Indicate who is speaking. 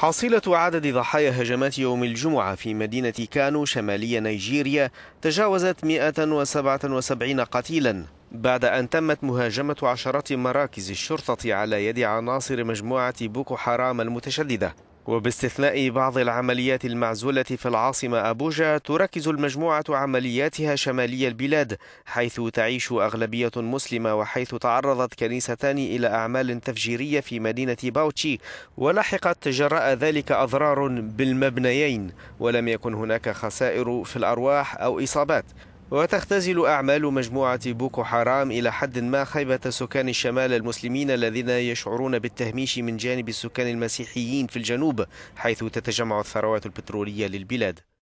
Speaker 1: حصيلة عدد ضحايا هجمات يوم الجمعة في مدينة كانو شمالية نيجيريا تجاوزت 177 قتيلا بعد أن تمت مهاجمة عشرات مراكز الشرطة على يد عناصر مجموعة بوكو حرام المتشددة وباستثناء بعض العمليات المعزولة في العاصمة أبوجا تركز المجموعة عملياتها شمالي البلاد حيث تعيش أغلبية مسلمة وحيث تعرضت كنيستان إلى أعمال تفجيرية في مدينة باوتشي ولحقت جراء ذلك أضرار بالمبنيين ولم يكن هناك خسائر في الأرواح أو إصابات وتختزل أعمال مجموعة بوكو حرام إلى حد ما خيبة سكان الشمال المسلمين الذين يشعرون بالتهميش من جانب السكان المسيحيين في الجنوب حيث تتجمع الثروات البترولية للبلاد